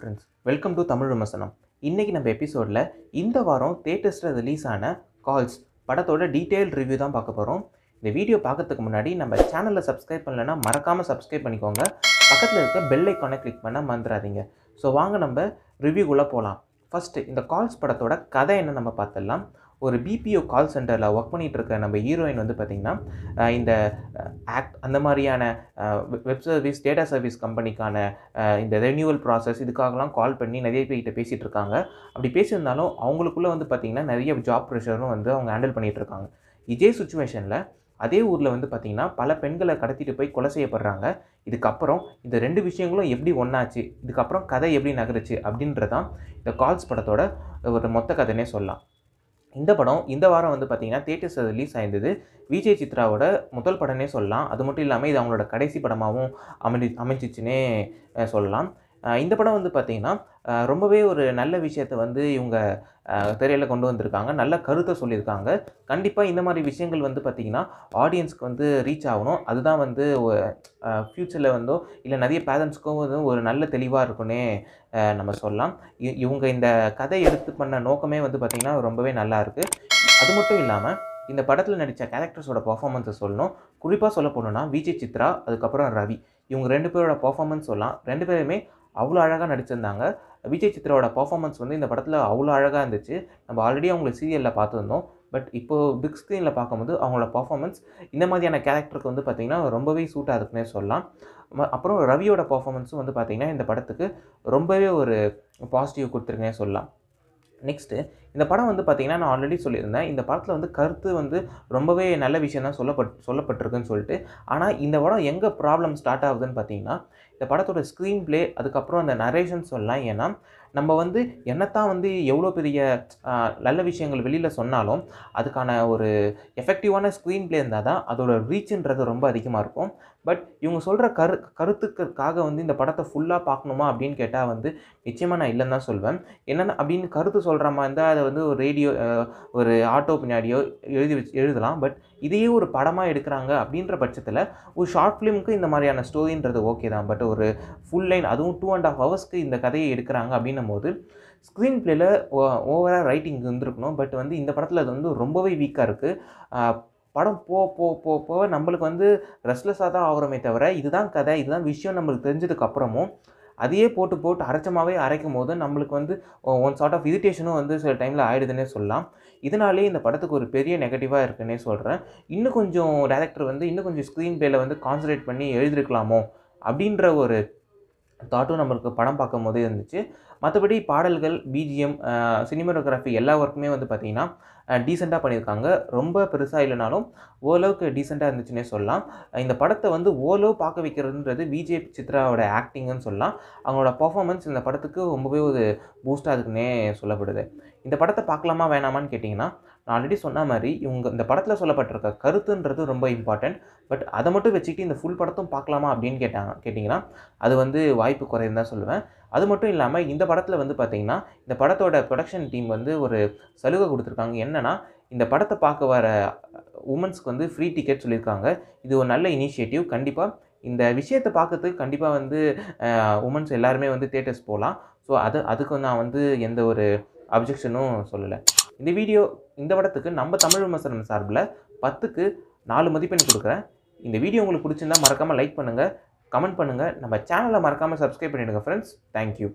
friends welcome to Tamil விமர்சனம் இன்றைக்கி நம்ம எபிசோடில் இந்த வாரம் தேட்டர்ஸில் ரிலீஸ் ஆன கால்ஸ் படத்தோட டீட்டெயில் ரிவ்யூ தான் பார்க்க போகிறோம் இந்த வீடியோ பார்க்கறதுக்கு முன்னாடி நம்ம சேனலில் சப்ஸ்கிரைப் பண்ணலன்னா மறக்காமல் சப்ஸ்கிரைப் பண்ணிக்கோங்க பக்கத்தில் இருக்க பெல் ஐக்கானை கிளிக் பண்ணால் மறந்துடாதீங்க ஸோ வாங்க நம்ம ரிவ்யூக்குள்ளே போகலாம் ஃபஸ்ட்டு இந்த கால்ஸ் படத்தோட கதை என்ன நம்ம பார்த்துடலாம் ஒரு பிபிஓ கால் சென்டரில் ஒர்க் பண்ணிகிட்டு இருக்க நம்ம ஹீரோயின் வந்து பார்த்திங்கன்னா இந்த ஆக்ட் அந்த மாதிரியான வெப் சர்வீஸ் டேட்டா சர்வீஸ் கம்பெனிக்கான இந்த ரெனியூவல் ப்ராசஸ் இதுக்காகலாம் கால் பண்ணி நிறைய பேர்கிட்ட பேசிகிட்டு இருக்காங்க அப்படி பேசியிருந்தாலும் அவங்களுக்குள்ளே வந்து பார்த்திங்கன்னா நிறைய ஜாப் ப்ரெஷரும் வந்து அவங்க ஹேண்டில் பண்ணிகிட்டு இருக்காங்க இதே சுச்சுவேஷனில் அதே ஊரில் வந்து பார்த்திங்கன்னா பல பெண்களை கடத்திட்டு போய் கொலை செய்யப்படுறாங்க இதுக்கப்புறம் இந்த ரெண்டு விஷயங்களும் எப்படி ஒன்றாச்சு இதுக்கப்புறம் கதை எப்படி நகருச்சு அப்படின்றதான் இந்த கால்ஸ் படத்தோட ஒரு மொத்த கதைன்னே சொல்லலாம் இந்த படம் இந்த வாரம் வந்து பார்த்திங்கன்னா தேட்டர்ஸில் ரிலீஸ் ஆயிருந்தது விஜய் சித்ராவோட முதல் படம்னே சொல்லலாம் அது மட்டும் இல்லாமல் இது அவங்களோட கடைசி படமாகவும் அமைஞ்சி அமைஞ்சிச்சுன்னே சொல்லலாம் இந்த படம் வந்து பார்த்திங்கன்னா ரொம்பவே ஒரு நல்ல விஷயத்தை வந்து இவங்க திரையில் கொண்டு வந்திருக்காங்க நல்ல கருத்தை சொல்லியிருக்காங்க கண்டிப்பாக இந்த மாதிரி விஷயங்கள் வந்து பார்த்திங்கன்னா ஆடியன்ஸ்க்கு வந்து ரீச் ஆகணும் அதுதான் வந்து ஃப்யூச்சரில் வந்தோ இல்லை நிறைய பேரண்ட்ஸ்க்கும் வந்து ஒரு நல்ல தெளிவாக இருக்குன்னே நம்ம சொல்லலாம் இவங்க இந்த கதை எடுத்து பண்ண நோக்கமே வந்து பார்த்திங்கன்னா ரொம்பவே நல்லா இருக்குது அது மட்டும் இல்லாமல் இந்த படத்தில் நடித்த கேரக்டர்ஸோட பர்ஃபாமன்ஸை சொல்லணும் குறிப்பாக சொல்ல போனோன்னா விஜய் சித்ரா அதுக்கப்புறம் ரவி இவங்க ரெண்டு பேரோட பர்ஃபாமன்ஸ் சொல்லலாம் ரெண்டு பேருமே அவ்வளோ அழகாக நடிச்சிருந்தாங்க விஜய் சித்ராவோட பர்ஃபார்மன்ஸ் வந்து இந்த படத்தில் அவ்வளோ அழகாக இருந்துச்சு நம்ம ஆல்ரெடி அவங்களை சீரியலில் பார்த்துருந்தோம் பட் இப்போது பிக் ஸ்க்ரீனில் பார்க்கும்போது அவங்களோட பர்ஃபார்மன்ஸ் இந்த மாதிரியான கேரக்டருக்கு வந்து பார்த்திங்கன்னா ரொம்பவே சூட்டாக இருக்குன்னே சொல்லலாம் அப்புறம் ரவியோட பர்ஃபார்மன்ஸும் வந்து பார்த்திங்கன்னா இந்த படத்துக்கு ரொம்பவே ஒரு பாசிட்டிவ் கொடுத்துருக்குன்னே சொல்லலாம் நெக்ஸ்ட்டு இந்த படம் வந்து பார்த்திங்கன்னா நான் ஆல்ரெடி சொல்லியிருந்தேன் இந்த படத்தில் வந்து கருத்து வந்து ரொம்பவே நல்ல விஷயம் தான் சொல்லப்பட் சொல்லப்பட்டிருக்குன்னு சொல்லிட்டு ஆனால் இந்த படம் எங்கே ப்ராப்ளம் ஸ்டார்ட் ஆகுதுன்னு பார்த்தீங்கன்னா இந்த படத்தோட ஸ்க்ரீன் ப்ளே அதுக்கப்புறம் அந்த நரேஷன் சொல்லலாம் ஏன்னா நம்ம வந்து என்னத்தான் வந்து எவ்வளோ பெரிய நல்ல விஷயங்கள் வெளியில் சொன்னாலும் அதுக்கான ஒரு எஃபெக்டிவான ஸ்க்ரீன் பிளே இருந்தால் தான் அதோட ரீச்ன்றது ரொம்ப அதிகமாக இருக்கும் பட் இவங்க சொல்கிற கரு கருத்துக்காக வந்து இந்த படத்தை ஃபுல்லாக பார்க்கணுமா அப்படின்னு கேட்டால் வந்து நிச்சயமாக நான் இல்லைன்னு தான் சொல்வேன் என்னென்ன அப்படின்னு கருத்து சொல்கிற மாதிரி இருந்தால் அதை வந்து ஒரு ரேடியோ ஒரு ஆட்டோ பின்னாடியோ எழுதி வச்சு எழுதலாம் பட் இதையே ஒரு படமாக எடுக்கிறாங்க அப்படின்ற பட்சத்தில் ஒரு ஷார்ட் ஃபிலிமுக்கு இந்த மாதிரியான ஸ்டோரின்றது ஓகே தான் பட் ஒரு ஃபுல் லைன் அதுவும் டூ அண்ட் ஆஃப் ஹவர்ஸ்க்கு இந்த கதையை எடுக்கிறாங்க அப்படின்னு போது ஸ்க்ரீன் பிளேயில் ஓவராக ரைட்டிங் இருந்திருக்கணும் பட் வந்து இந்த படத்தில் அது வந்து ரொம்பவே வீக்காக இருக்குது படம் போ போ போ போக நம்மளுக்கு வந்து ரெஸ்ட்லெஸ்ஸாக தான் ஆகிறோமே தவிர இதுதான் கதை இதுதான் விஷயம் நம்மளுக்கு தெரிஞ்சதுக்கப்புறமும் அதையே போட்டு போட்டு அரைச்சமாகவே அரைக்கும் போது நம்மளுக்கு வந்து ஒன் சார்ட் ஆஃப் இரிட்டேஷனும் வந்து சில டைமில் ஆயிடுதுன்னே சொல்லலாம் இதனாலே இந்த படத்துக்கு ஒரு பெரிய நெகட்டிவாக இருக்குன்னே சொல்கிறேன் இன்னும் கொஞ்சம் டேரக்டர் வந்து இன்னும் கொஞ்சம் ஸ்க்ரீன் பிளேயில் வந்து கான்சன்ட்ரேட் பண்ணி எழுதியிருக்கலாமோ அப்படின்ற ஒரு தாட்டும் நம்மளுக்கு படம் பார்க்கும் போதே இருந்துச்சு மற்றபடி பாடல்கள் பிஜிஎம் சினிமோகிராஃபி எல்லா ஒர்க்குமே வந்து பார்த்திங்கன்னா டீசெண்டாக பண்ணியிருக்காங்க ரொம்ப பெருசாக இல்லைனாலும் ஓரளவுக்கு டீசெண்டாக இருந்துச்சுன்னே சொல்லலாம் இந்த படத்தை வந்து ஓரளவு பார்க்க வைக்கிறதுன்றது விஜய் சித்ராவோட ஆக்டிங்குன்னு சொல்லலாம் அவங்களோட பர்ஃபாமன்ஸ் இந்த படத்துக்கு ரொம்பவே ஒரு பூஸ்ட்டாக இருக்குன்னே சொல்லப்படுது இந்த படத்தை பார்க்கலாமா வேணாமான்னு கேட்டிங்கன்னா நான் ஆல்ரெடி சொன்ன மாதிரி இவங்க இந்த படத்தில் சொல்லப்பட்டிருக்க கருத்துன்றது ரொம்ப இம்பார்ட்டண்ட் பட் அதை மட்டும் வச்சுக்கிட்டு இந்த ஃபுல் படத்தும் பார்க்கலாமா அப்படின்னு கேட்டாங்க கேட்டிங்கன்னா அது வந்து வாய்ப்பு குறையும் தான் சொல்லுவேன் அது மட்டும் இல்லாமல் இந்த படத்தில் வந்து பார்த்திங்கன்னா இந்த படத்தோட ப்ரொடக்ஷன் டீம் வந்து ஒரு சலுகை கொடுத்துருக்காங்க என்னென்னா இந்த படத்தை பார்க்க வர உமன்ஸ்க்கு வந்து ஃப்ரீ டிக்கெட் சொல்லியிருக்காங்க இது ஒரு நல்ல இனிஷியேட்டிவ் கண்டிப்பாக இந்த விஷயத்தை பார்க்கறதுக்கு கண்டிப்பாக வந்து உமன்ஸ் எல்லாருமே வந்து தேட்டர்ஸ் போகலாம் ஸோ அது அதுக்கு நான் வந்து எந்த ஒரு அப்ஜெக்ஷனும் சொல்லலை இந்த வீடியோ இந்த படத்துக்கு நம்ம தமிழ் விமர்சனம் சார்பில் பத்துக்கு நாலு மதிப்பெண் கொடுக்குறேன் இந்த வீடியோ உங்களுக்கு பிடிச்சிருந்தால் மறக்காமல் லைக் பண்ணுங்கள் கமெண்ட் பண்ணுங்கள் நம்ம சேனலை மறக்காமல் சப்ஸ்கிரைப் பண்ணிவிடுங்க ஃப்ரெண்ட்ஸ் தேங்க்யூ